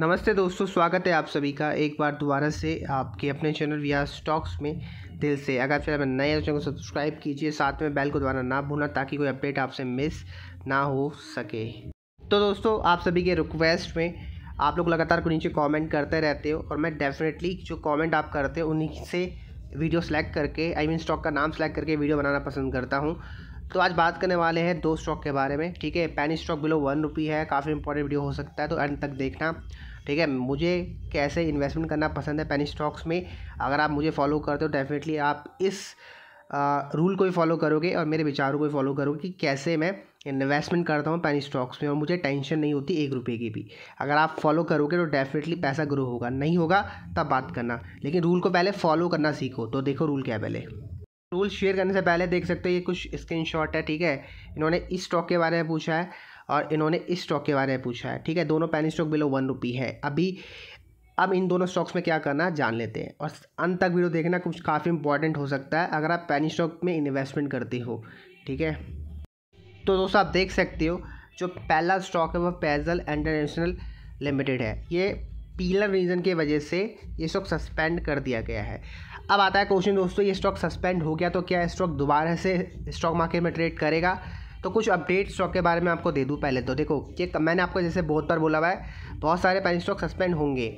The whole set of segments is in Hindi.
नमस्ते दोस्तों स्वागत है आप सभी का एक बार दोबारा से आपके अपने चैनल वी स्टॉक्स में दिल से अगर फिर आप नए चैनल को सब्सक्राइब कीजिए साथ में बेल को दोबारा ना भूलना ताकि कोई अपडेट आपसे मिस ना हो सके तो दोस्तों आप सभी के रिक्वेस्ट में आप लोग लगातार को नीचे कमेंट करते रहते हो और मैं डेफिनेटली जो कमेंट आप करते हो उन्हीं से वीडियो सेलेक्ट करके आई मीन स्टॉक का नाम सेलेक्ट करके वीडियो बनाना पसंद करता हूँ तो आज बात करने वाले हैं दो स्टॉक के बारे में ठीक है पैनी स्टॉक बिलो वन रुपी है काफ़ी इंपॉर्टेंट वीडियो हो सकता है तो एंड तक देखना ठीक है मुझे कैसे इन्वेस्टमेंट करना पसंद है पैनी स्टॉक्स में अगर आप मुझे फॉलो करते हो डेफिनेटली आप इस आ, रूल को भी फॉलो करोगे और मेरे विचारों को भी फॉलो करोगे कि कैसे मैं इन्वेस्टमेंट करता हूँ पैनी स्टॉक्स में और मुझे टेंशन नहीं होती एक रुपये की भी अगर आप फॉलो करोगे तो डेफिनेटली पैसा ग्रो होगा नहीं होगा तब बात करना लेकिन रूल को पहले फॉलो करना सीखो तो देखो रूल क्या है पहले टूल शेयर करने से पहले देख सकते हो ये कुछ स्क्रीनशॉट है ठीक है इन्होंने इस स्टॉक के बारे में पूछा है और इन्होंने इस स्टॉक के बारे में पूछा है ठीक है दोनों पैनी स्टॉक बिलो वन रुपी है अभी अब इन दोनों स्टॉक्स में क्या करना जान लेते हैं और अंत तक वीडियो देखना कुछ काफ़ी इंपॉर्टेंट हो सकता है अगर आप पैनी स्टॉक में इन्वेस्टमेंट करते हो ठीक है तो दोस्तों आप देख सकते हो जो पहला स्टॉक है वह पैजल इंटरनेशनल लिमिटेड है ये पीलर रीज़न की वजह से ये स्टॉक सस्पेंड कर दिया गया है अब आता है क्वेश्चन दोस्तों ये स्टॉक सस्पेंड हो गया तो क्या स्टॉक दोबारा से स्टॉक मार्केट में ट्रेड करेगा तो कुछ अपडेट स्टॉक के बारे में आपको दे दूँ पहले तो देखो ये मैंने आपको जैसे बहुत बार बोला हुआ है बहुत सारे पेन स्टॉक सस्पेंड होंगे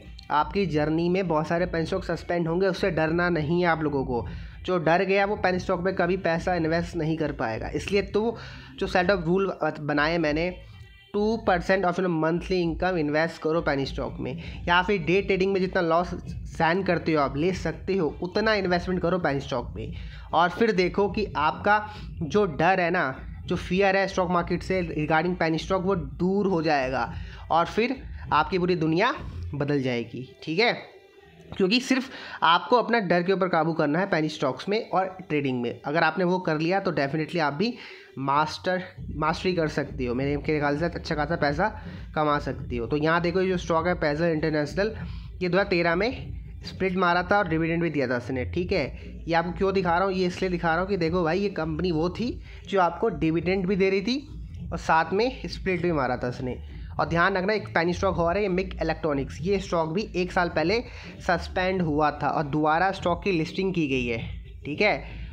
आपकी जर्नी में बहुत सारे पेन स्टॉक सस्पेंड होंगे उससे डरना नहीं है आप लोगों को जो डर गया वो पेन स्टॉक में कभी पैसा इन्वेस्ट नहीं कर पाएगा इसलिए तो जो सेट ऑफ रूल बनाए मैंने two percent of your monthly income invest करो पैनी स्टॉक में या फिर डे ट्रेडिंग में जितना लॉस सहन करते हो आप ले सकते हो उतना इन्वेस्टमेंट करो पैनी स्टॉक में और फिर देखो कि आपका जो डर है ना जो फियर है स्टॉक मार्केट से रिगार्डिंग पैनी स्टॉक वो दूर हो जाएगा और फिर आपकी पूरी दुनिया बदल जाएगी ठीक है क्योंकि सिर्फ आपको अपना डर के ऊपर काबू करना है पैनी स्टॉक्स में और ट्रेडिंग में अगर आपने वो कर लिया तो डेफिनेटली आप भी मास्टर मास्टरी कर सकती हो मेरे मेरे ख्याल से अच्छा खासा पैसा कमा सकती हो तो यहाँ देखो ये जो स्टॉक है पैजल इंटरनेशनल ये दो में स्प्लिट मारा था और डिविडेंड भी दिया था उसने ठीक है ये आपको क्यों दिखा रहा हूँ ये इसलिए दिखा रहा हूँ कि देखो भाई ये कंपनी वो थी जो आपको डिविडेंड भी दे रही थी और साथ में स्प्लिट भी मारा था उसने और ध्यान रखना एक पैनी स्टॉक हो रहा है ये मिक इलेक्ट्रॉनिक्स ये स्टॉक भी एक साल पहले सस्पेंड हुआ था और दोबारा स्टॉक की लिस्टिंग की गई है ठीक है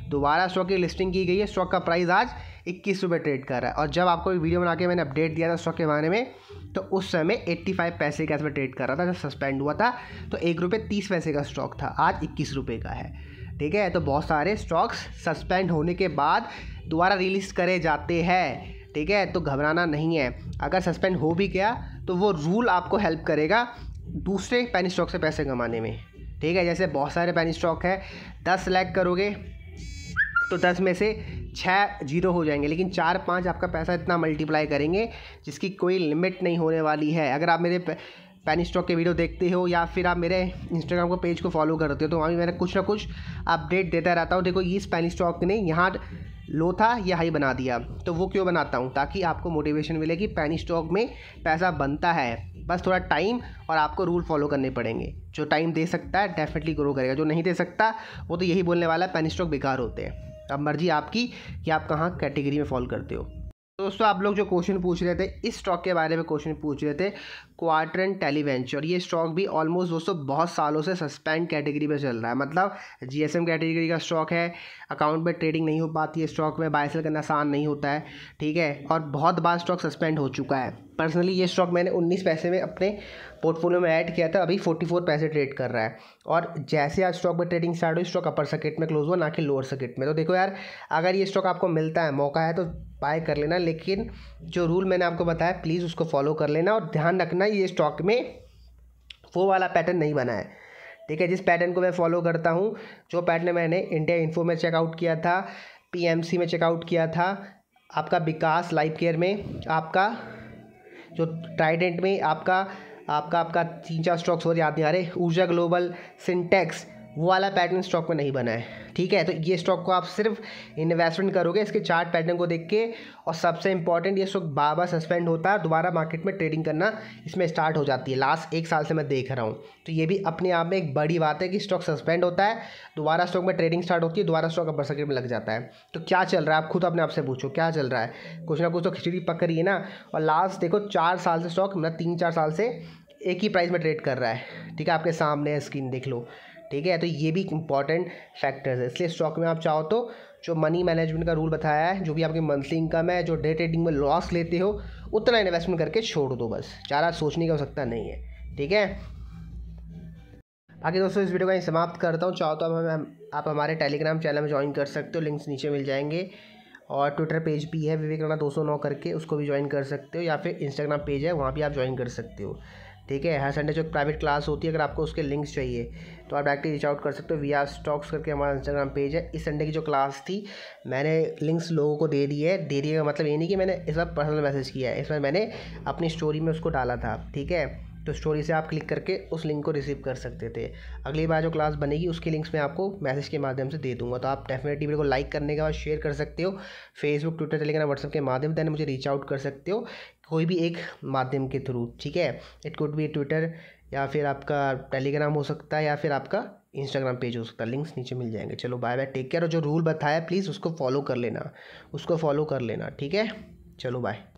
दोबारा स्टॉक की लिस्टिंग की गई है स्टॉक का प्राइस आज इक्कीस रुपये ट्रेड कर रहा है और जब आपको वीडियो बना के मैंने अपडेट दिया था स्टॉक के बारे में तो उस समय 85 पैसे का इसमें ट्रेड कर रहा था जब सस्पेंड हुआ था तो एक रुपये तीस पैसे का स्टॉक था आज इक्कीस रुपये का है ठीक है तो बहुत सारे स्टॉक्स सस्पेंड होने के बाद दोबारा रिलीज करे जाते हैं ठीक है तो घबराना नहीं है अगर सस्पेंड हो भी गया तो वो रूल आपको हेल्प करेगा दूसरे पैनी स्टॉक से पैसे कमाने में ठीक है जैसे बहुत सारे पैनी स्टॉक है दस लैक करोगे तो दस में से छः जीरो हो जाएंगे लेकिन चार पाँच आपका पैसा इतना मल्टीप्लाई करेंगे जिसकी कोई लिमिट नहीं होने वाली है अगर आप मेरे पैनी स्टॉक के वीडियो देखते हो या फिर आप मेरे इंस्टाग्राम को पेज को फॉलो करते हो तो वहाँ भी मैंने कुछ ना कुछ अपडेट देता रहता हूँ देखो इस पैनी स्टॉक ने यहाँ लो था या हाई बना दिया तो वो क्यों बनाता हूँ ताकि आपको मोटिवेशन मिले कि पैनी स्टॉक में पैसा बनता है बस थोड़ा टाइम और आपको रूल फॉलो करने पड़ेंगे जो टाइम दे सकता है डेफिनेटली ग्रो करेगा जो नहीं दे सकता वो तो यही बोलने वाला है पैनी स्टॉक बेकार होते हैं अब मर्जी आपकी कि आप कहाँ कैटेगरी में फॉल करते हो दोस्तों आप लोग जो क्वेश्चन पूछ रहे थे इस स्टॉक के बारे में क्वेश्चन पूछ रहे थे क्वार्टरन टेलीवेंचर ये स्टॉक भी ऑलमोस्ट दोस्तों बहुत सालों से सस्पेंड कैटेगरी में चल रहा है मतलब जीएसएम कैटेगरी का स्टॉक है अकाउंट में ट्रेडिंग नहीं हो पाती है स्टॉक में बाय सेल करना आसान नहीं होता है ठीक है और बहुत बार स्टॉक सस्पेंड हो चुका है पर्सनली ये स्टॉक मैंने 19 पैसे में अपने पोर्टफोलियो में ऐड किया था अभी 44 पैसे ट्रेड कर रहा है और जैसे आज स्टॉक में ट्रेडिंग स्टार्ट हुई स्टॉक अपर सर्किट में क्लोज हुआ ना कि लोअर सर्किट में तो देखो यार अगर ये स्टॉक आपको मिलता है मौका है तो बाय कर लेना लेकिन जो रूल मैंने आपको बताया प्लीज़ उसको फॉलो कर लेना और ध्यान रखना ये स्टॉक में वो वाला पैटर्न नहीं बना है ठीक है जिस पैटर्न को मैं फॉलो करता हूँ जो पैटर्न मैंने इंडिया इन्फो में चेकआउट किया था पी में चेकआउट किया था आपका विकास लाइफ केयर में आपका जो ट्राइडेंट में आपका आपका आपका तीन चार स्टॉक्स और याद नहीं आ रहे ऊर्जा ग्लोबल सिंटेक्स वो वाला पैटर्न स्टॉक में नहीं बना है ठीक है तो ये स्टॉक को आप सिर्फ इन्वेस्टमेंट करोगे इसके चार्ट पैटर्न को देख के और सबसे इंपॉर्टेंट ये स्टॉक बार बार सस्पेंड होता है दोबारा मार्केट में ट्रेडिंग करना इसमें स्टार्ट हो जाती है लास्ट एक साल से मैं देख रहा हूँ तो ये भी अपने आप में एक बड़ी बात है कि स्टॉक सस्पेंड होता है दोबारा स्टॉक में ट्रेडिंग स्टार्ट होती है दोबारा स्टॉक अपर सर्किट में लग जाता है तो क्या चल रहा है आप खुद अपने आप से पूछो क्या चल रहा है कुछ ना कुछ तो खिचड़ी पक रही है ना और लास्ट देखो चार साल से स्टॉक मतलब तीन चार साल से एक ही प्राइस में ट्रेड कर रहा है ठीक है आपके सामने स्क्रीन देख लो ठीक है तो ये भी इंपॉर्टेंट फैक्टर्स है इसलिए स्टॉक में आप चाहो तो जो मनी मैनेजमेंट का रूल बताया है जो भी आपकी मंथली इनकम है जो डे ट्रेडिंग में लॉस लेते हो उतना इन्वेस्टमेंट करके छोड़ दो बस ज़्यादा सोचने की आवश्यकता नहीं है ठीक है बाकी दोस्तों इस वीडियो का समाप्त करता हूँ चाहो तो आप हम आप हमारे टेलीग्राम चैनल में ज्वाइन कर सकते हो लिंक्स नीचे मिल जाएंगे और ट्विटर पेज भी है विवेक राणा दो सौ नौ करके उसको भी ज्वाइन कर सकते हो या फिर इंस्टाग्राम पेज है वहाँ भी आप ज्वाइन कर सकते हो ठीक है हर संडे जो प्राइवेट क्लास होती है अगर आपको उसके लिंक्स चाहिए तो आप डायरेक्टली रीच आउट कर सकते हो वी आर स्टॉक्स करके हमारा इंस्टाग्राम पेज है इस संडे की जो क्लास थी मैंने लिंक्स लोगों को दे दी है दे दिए मतलब ये नहीं कि मैंने इस बार पर्सनल मैसेज किया है इस बार मैंने अपनी स्टोरी में उसको डाला था ठीक है तो स्टोरी से आप क्लिक करके उस लिंक को रिसीव कर सकते थे अगली बार जो क्लास बनेगी उसके लिंक्स मैं आपको मैसेज के माध्यम से दे दूंगा तो आप डेफिनेटली मेरे को लाइक करने के बाद शेयर कर सकते हो फेसबुक ट्विटर टेलीग्राम व्हाट्सअप के माध्यम से मुझे रीच आउट कर सकते हो कोई भी एक माध्यम के थ्रू ठीक है इट कुड बी ट्विटर या फिर आपका टेलीग्राम हो सकता है या फिर आपका इंस्टाग्राम पेज हो सकता है लिंक्स नीचे मिल जाएंगे चलो बाय बाय टेक केयर और जो रूल बताया प्लीज़ उसको फॉलो कर लेना उसको फॉलो कर लेना ठीक है चलो बाय